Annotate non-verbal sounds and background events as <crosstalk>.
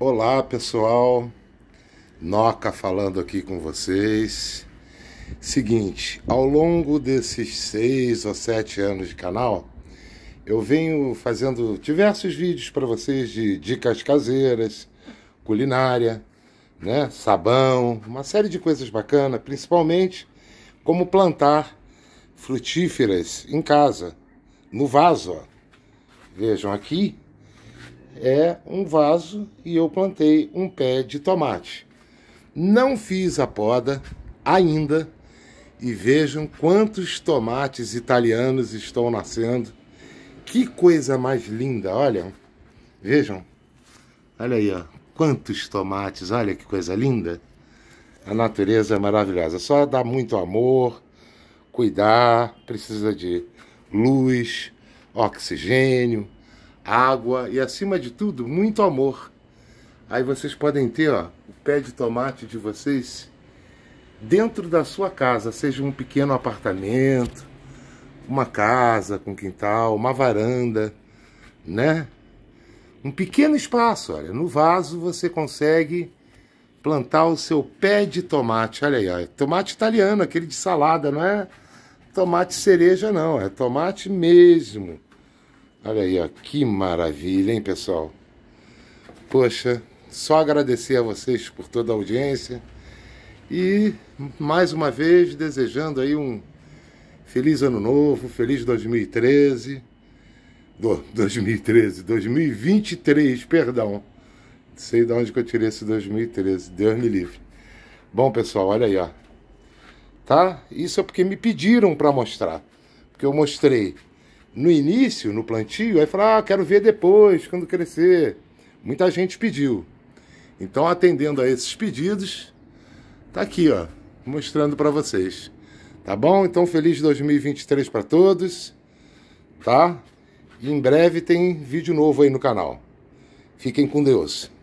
Olá pessoal, Noca falando aqui com vocês. Seguinte, ao longo desses seis ou sete anos de canal, eu venho fazendo diversos vídeos para vocês de dicas caseiras, culinária, né, sabão, uma série de coisas bacanas, principalmente como plantar frutíferas em casa, no vaso. Ó. Vejam aqui, é um vaso e eu plantei um pé de tomate. Não fiz a poda ainda e vejam quantos tomates italianos estão nascendo. Que coisa mais linda, olha. Vejam. Olha aí, ó. Quantos tomates, olha que coisa linda. A natureza é maravilhosa. Só dá muito amor, cuidar, precisa de luz, oxigênio, água e, acima de tudo, muito amor. Aí vocês podem ter ó, o pé de tomate de vocês dentro da sua casa, seja um pequeno apartamento, uma casa com quintal, uma varanda, né? Um pequeno espaço, olha, no vaso você consegue plantar o seu pé de tomate. Olha aí, ó, é tomate italiano, aquele de salada, não é tomate cereja não, é tomate mesmo. Olha aí, ó, que maravilha, hein, pessoal? Poxa, só agradecer a vocês por toda a audiência e mais uma vez desejando aí um feliz ano novo, feliz 2013. Do, 2013, <laughs> 2023, perdão. Não sei de onde que eu tirei esse 2013, Deus me livre. Bom, pessoal, olha aí, ó. Tá? Isso é porque me pediram para mostrar. Porque eu mostrei no início, no plantio, aí falar, ah, quero ver depois, quando crescer. Muita gente pediu. Então, atendendo a esses pedidos, tá aqui, ó, mostrando para vocês. Tá bom? Então, feliz 2023 para todos, tá? E em breve tem vídeo novo aí no canal. Fiquem com Deus.